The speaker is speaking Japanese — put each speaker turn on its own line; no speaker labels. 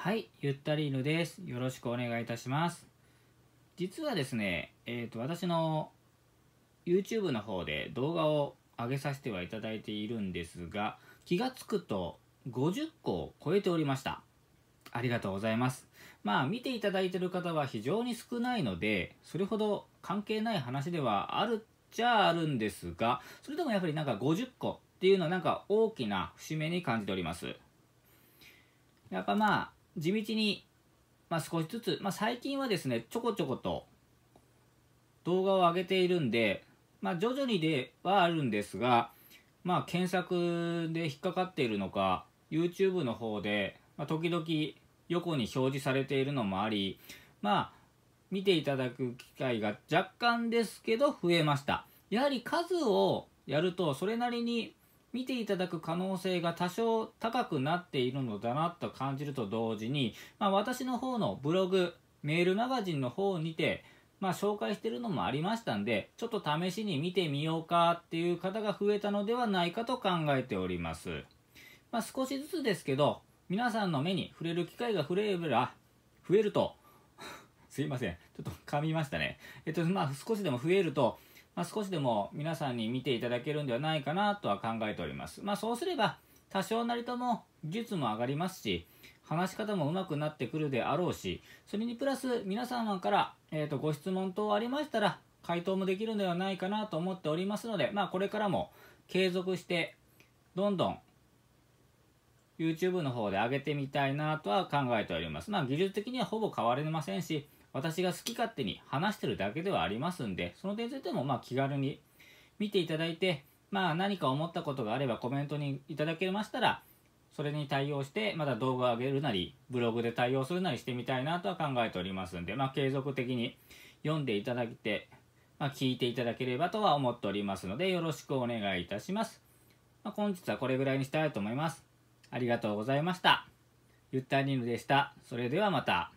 はい、ゆったり犬です。よろしくお願いいたします。実はですね、えっ、ー、と、私の YouTube の方で動画を上げさせてはいただいているんですが、気がつくと50個を超えておりました。ありがとうございます。まあ、見ていただいてる方は非常に少ないので、それほど関係ない話ではあるっちゃあるんですが、それでもやっぱりなんか50個っていうのはなんか大きな節目に感じております。やっぱまあ、地道に、まあ、少しずつ、まあ、最近はですね、ちょこちょこと動画を上げているんで、まあ、徐々にではあるんですが、まあ、検索で引っかかっているのか、YouTube の方で、まあ、時々横に表示されているのもあり、まあ、見ていただく機会が若干ですけど増えました。やはり数をやるとそれなりに見ていただく可能性が多少高くなっているのだなと感じると同時に、まあ、私の方のブログメールマガジンの方にてまあ、紹介してるのもありましたんで、ちょっと試しに見てみようかっていう方が増えたのではないかと考えております。まあ、少しずつですけど、皆さんの目に触れる機会が増えれば、増えると、すいません。ちょっと噛みましたね。えっと、まあ、少しでも増えると、まあ、少しでも皆さんに見ていただけるんではないかなとは考えております。まあ、そうすれば、多少なりとも技術も上がりますし、話し方も上手くなってくるであろうし、それにプラス皆様から、えー、とご質問等ありましたら、回答もできるんではないかなと思っておりますので、まあ、これからも継続して、どんどん YouTube の方で上げてみたいなとは考えております。まあ、技術的にはほぼ変われませんし、私が好き勝手に話してるだけではありますんで、その点についてもまあ気軽に見ていただいて、まあ何か思ったことがあればコメントにいただけましたら、それに対応して、また動画を上げるなり、ブログで対応するなりしてみたいなとは考えておりますんで、まあ継続的に読んでいただいて、まあ、聞いていただければとは思っておりますので、よろしくお願いいたします。まあ、本日はこれぐらいにしたいと思います。ありがとうございました。ゆったりぬでした。それではまた。